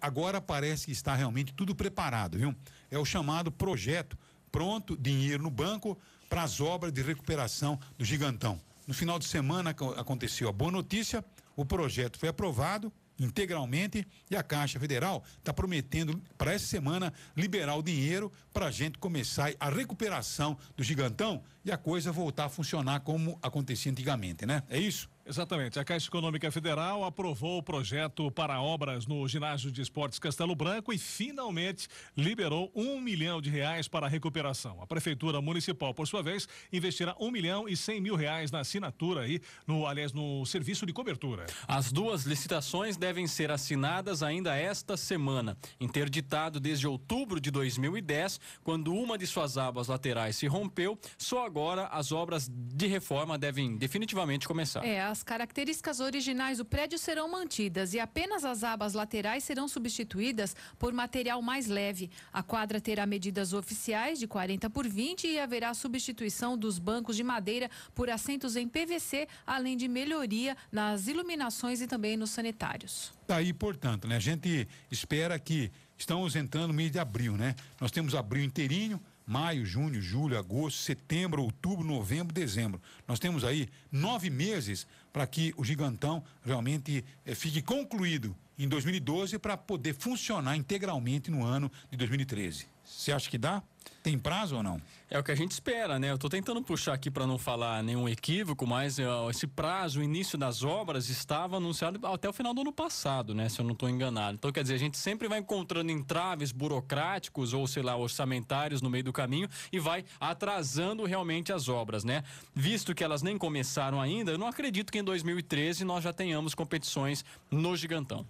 agora parece que está realmente tudo preparado, viu? É o chamado projeto Pronto Dinheiro no Banco para as obras de recuperação do Gigantão. No final de semana aconteceu a boa notícia, o projeto foi aprovado integralmente e a Caixa Federal está prometendo para essa semana liberar o dinheiro para a gente começar a recuperação do Gigantão e a coisa voltar a funcionar como acontecia antigamente, né? É isso? Exatamente. A Caixa Econômica Federal aprovou o projeto para obras no ginásio de esportes Castelo Branco e finalmente liberou um milhão de reais para a recuperação. A Prefeitura Municipal, por sua vez, investirá um milhão e cem mil reais na assinatura aí, no, aliás, no serviço de cobertura. As duas licitações devem ser assinadas ainda esta semana. Interditado desde outubro de 2010, quando uma de suas abas laterais se rompeu, só agora as obras de reforma devem definitivamente começar. É, as características originais do prédio serão mantidas e apenas as abas laterais serão substituídas por material mais leve. A quadra terá medidas oficiais de 40 por 20 e haverá substituição dos bancos de madeira por assentos em PVC, além de melhoria nas iluminações e também nos sanitários. Tá aí, portanto, né? A gente espera que estamos entrando no mês de abril, né? Nós temos abril inteirinho, maio, junho, julho, agosto, setembro, outubro, novembro, dezembro. Nós temos aí nove meses para que o gigantão realmente eh, fique concluído em 2012 para poder funcionar integralmente no ano de 2013. Você acha que dá? Tem prazo ou não? É o que a gente espera, né? Eu estou tentando puxar aqui para não falar nenhum equívoco, mas esse prazo, o início das obras, estava anunciado até o final do ano passado, né? Se eu não estou enganado. Então, quer dizer, a gente sempre vai encontrando entraves burocráticos ou, sei lá, orçamentários no meio do caminho e vai atrasando realmente as obras, né? Visto que elas nem começaram ainda, eu não acredito que em 2013 nós já tenhamos competições no Gigantão.